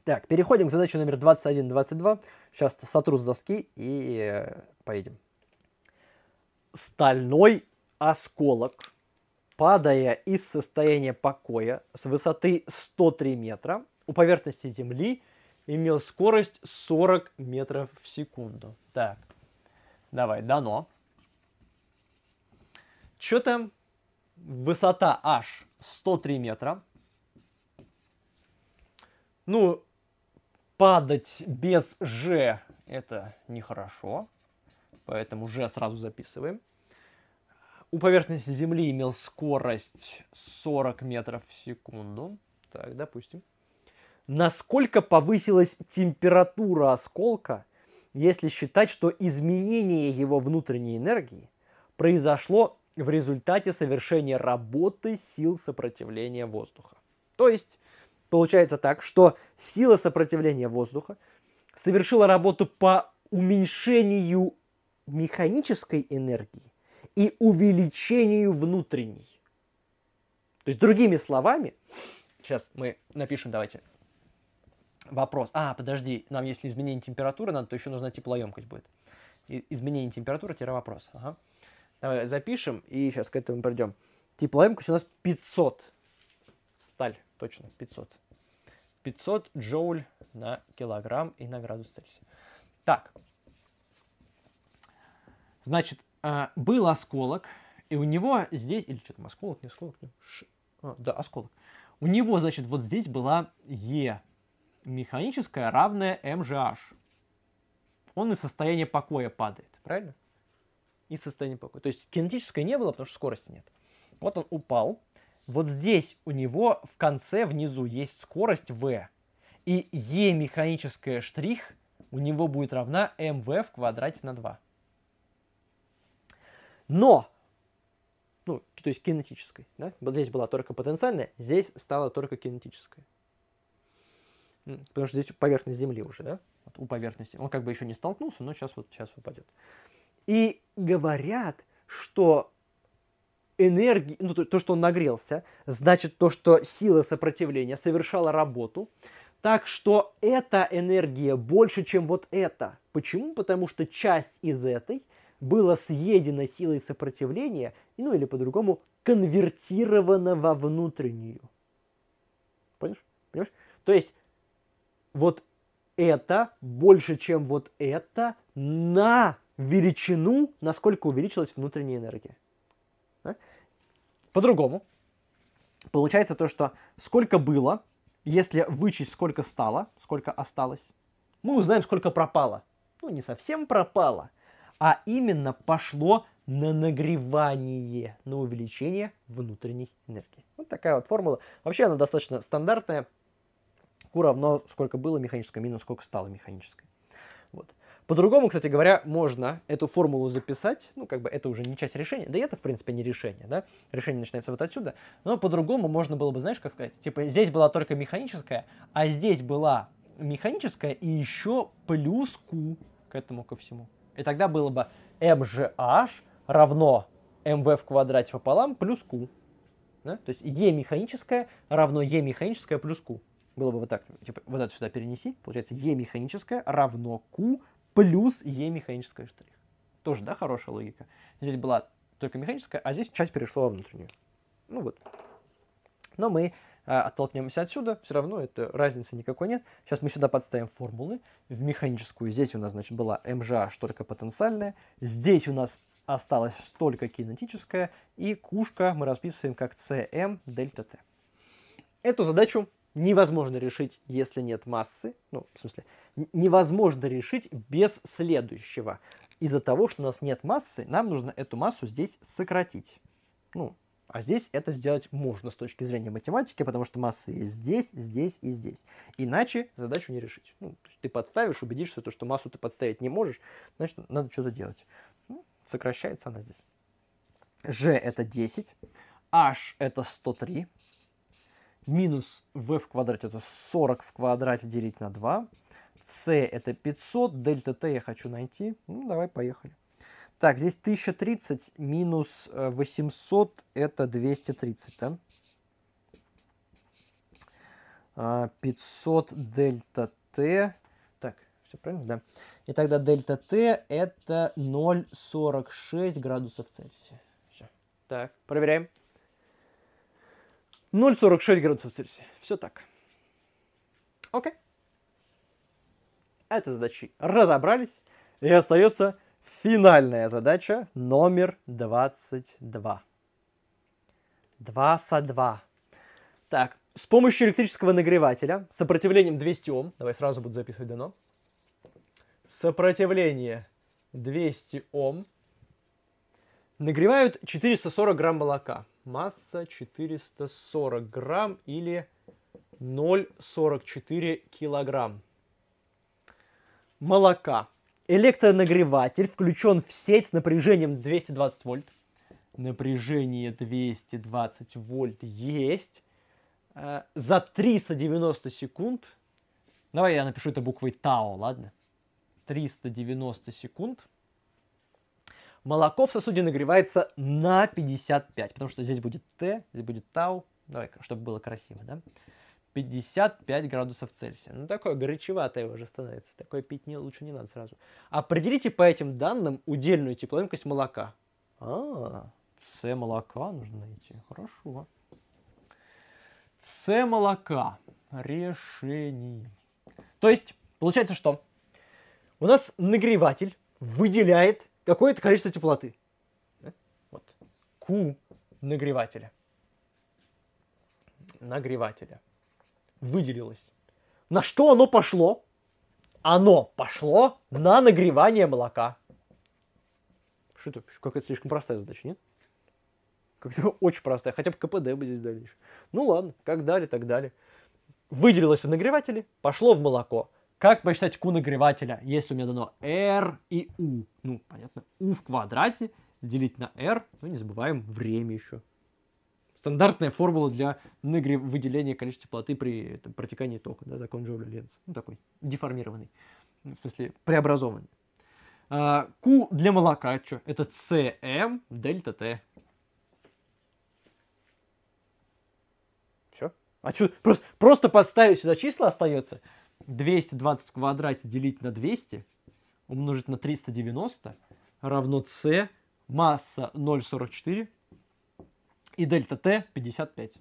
Так, переходим к задаче номер 21-22. Сейчас сотру с доски и э, поедем. Стальной осколок, падая из состояния покоя с высоты 103 метра у поверхности Земли, имел скорость 40 метров в секунду. Так, давай, дано. Что-то высота аж 103 метра. Ну, падать без Ж это нехорошо, поэтому Ж сразу записываем. У поверхности Земли имел скорость 40 метров в секунду. Так, допустим. Насколько повысилась температура осколка, если считать, что изменение его внутренней энергии произошло в результате совершения работы сил сопротивления воздуха. То есть получается так, что сила сопротивления воздуха совершила работу по уменьшению механической энергии и увеличению внутренней. То есть, другими словами, сейчас мы напишем, давайте, вопрос. А, подожди, нам если изменение температуры надо, то еще нужна теплоемкость будет. Изменение температуры-вопрос. Ага. Давай запишем и сейчас к этому придем. Типа емкость у нас 500. Сталь, точно, 500. 500 джоуль на килограмм и на градус Цельсия. Так. Значит, а, был осколок, и у него здесь... Или что там, осколок, не осколок? Не, ш, а, да, осколок. У него, значит, вот здесь была Е механическая, равная МЖH. Он из состояния покоя падает, правильно? и состояние покоя. То есть кинетическое не было, потому что скорости нет. Вот он упал. Вот здесь у него в конце внизу есть скорость v. И e механическая штрих у него будет равна mv в квадрате на 2. Но, ну, то есть кинетической, да? Вот здесь была только потенциальная, здесь стала только кинетическая. Потому что здесь поверхность Земли уже, да? Вот у поверхности. Он как бы еще не столкнулся, но сейчас вот сейчас упадет. И говорят, что энергии, ну, то, то, что он нагрелся, значит то, что сила сопротивления совершала работу, так что эта энергия больше, чем вот эта. Почему? Потому что часть из этой была съедена силой сопротивления, ну или по-другому, конвертирована во внутреннюю. Понимаешь? Понимаешь? То есть вот это больше, чем вот это на величину, насколько увеличилась внутренняя энергия. Да? По-другому. Получается то, что сколько было, если вычесть сколько стало, сколько осталось, мы узнаем, сколько пропало. Ну, не совсем пропало, а именно пошло на нагревание, на увеличение внутренней энергии. Вот такая вот формула. Вообще она достаточно стандартная. Q равно сколько было механическое минус сколько стало механическое. По-другому, кстати говоря, можно эту формулу записать, ну, как бы это уже не часть решения, да и это, в принципе, не решение, да, решение начинается вот отсюда, но по-другому можно было бы, знаешь, как сказать, типа, здесь была только механическая, а здесь была механическая и еще плюс Q к этому ко всему. И тогда было бы MGH равно mv в квадрате пополам плюс Q. Да? То есть E механическая равно E механическая плюс Q. Было бы вот так, типа, вот это сюда перенеси, получается E механическая равно Q плюс Е механическая штрих. Тоже, да, хорошая логика. Здесь была только механическая, а здесь часть перешла во внутреннюю. Ну вот. Но мы э, оттолкнемся отсюда, все равно это разницы никакой нет. Сейчас мы сюда подставим формулы в механическую. Здесь у нас, значит, была МЖА, только потенциальная. Здесь у нас осталась только кинетическая, и кушка мы расписываем как CM дельта Т. Эту задачу невозможно решить, если нет массы, ну, в смысле, невозможно решить без следующего. Из-за того, что у нас нет массы, нам нужно эту массу здесь сократить. Ну, а здесь это сделать можно с точки зрения математики, потому что массы есть здесь, здесь и здесь. Иначе задачу не решить. Ну, ты подставишь, убедишься, то, что массу ты подставить не можешь, значит, надо что-то делать. Ну, сокращается она здесь. G это 10, H это 103, минус v в квадрате, это 40 в квадрате делить на 2. c это 500, дельта t я хочу найти. Ну, давай, поехали. Так, здесь 1030 минус 800 э, это 230, да? 500 а, дельта t. Так, все правильно, да? И тогда дельта t это 0,46 градусов Цельсия. Все. Так, проверяем. 0,46 градусов Цельсия. Все так. Окей. Okay. Это задачи разобрались. И остается финальная задача номер 22. 2 со 2. Так, с помощью электрического нагревателя, сопротивлением 200 Ом, давай сразу буду записывать дано, сопротивление 200 Ом, нагревают 440 грамм молока масса 440 грамм или 0,44 килограмм. Молока. Электронагреватель включен в сеть с напряжением 220 вольт. Напряжение 220 вольт есть. Э, за 390 секунд. Давай я напишу это буквой ТАО, ладно? 390 секунд Молоко в сосуде нагревается на 55, потому что здесь будет Т, здесь будет тау. Давай, чтобы было красиво, да? 55 градусов Цельсия. Ну, такое горячеватое уже становится. Такое пить не, лучше не надо сразу. Определите по этим данным удельную теплоемкость молока. А, С молока нужно найти. Хорошо. С молока. Решение. То есть, получается что? У нас нагреватель выделяет какое-то количество теплоты. Вот. Q нагревателя. Нагревателя. Выделилось. На что оно пошло? Оно пошло на нагревание молока. Что это? Какая-то слишком простая задача, нет? Как-то <laughs> очень простая. Хотя бы КПД бы здесь дали. Ну ладно, как дали, так дали. Выделилось в нагревателе, пошло в молоко. Как посчитать q нагревателя, если у меня дано R и U? Ну, понятно, U в квадрате делить на R, ну, не забываем, время еще. Стандартная формула для нагрев... выделения количества теплоты при там, протекании тока, да, закон джоуля ленца Ну, такой деформированный, ну, в смысле преобразованный. А, Q для молока, что? Это CM дельта T. Все? А что, просто, просто подставить сюда числа остается, 220 в квадрате делить на 200 умножить на 390 равно c масса 0,44 и дельта Т 55.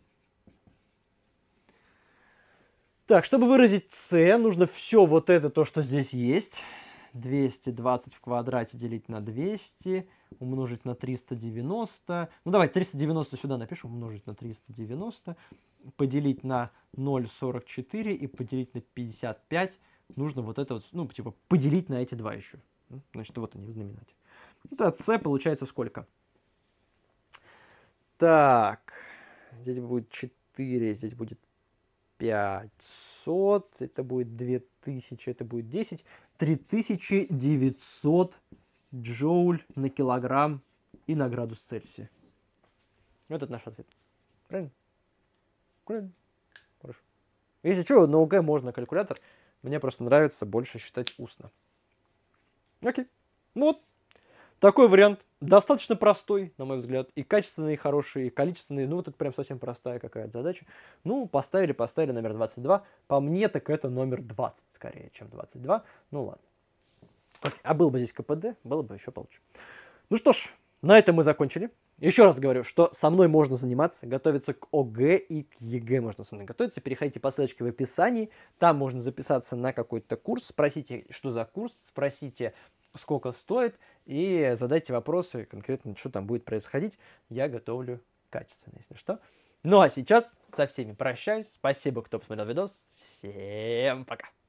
Так, чтобы выразить c нужно все вот это, то, что здесь есть. 220 в квадрате делить на 200 умножить на 390. Ну, давай 390 сюда напишем, умножить на 390, поделить на 0,44 и поделить на 55. Нужно вот это вот, ну, типа, поделить на эти два еще. Ну, значит, вот они в знаменателе. Это c получается сколько? Так, здесь будет 4, здесь будет 500, это будет 2000, это будет 10, 3900 джоуль на килограмм и на градус Цельсия. Вот это наш ответ. Правильно? Правильно. Хорошо. Если что, на УГ можно калькулятор. Мне просто нравится больше считать устно. Окей. Ну вот. Такой вариант. Достаточно простой, на мой взгляд. И качественный, и хороший, и количественный. Ну, вот это прям совсем простая какая-то задача. Ну, поставили, поставили номер 22. По мне, так это номер 20 скорее, чем 22. Ну, ладно. А был бы здесь КПД, было бы еще получше. Ну что ж, на этом мы закончили. Еще раз говорю, что со мной можно заниматься, готовиться к ОГЭ и к ЕГЭ можно со мной готовиться. Переходите по ссылочке в описании, там можно записаться на какой-то курс, спросите, что за курс, спросите, сколько стоит, и задайте вопросы конкретно, что там будет происходить. Я готовлю качественно, если что. Ну а сейчас со всеми прощаюсь. Спасибо, кто посмотрел видос. Всем пока!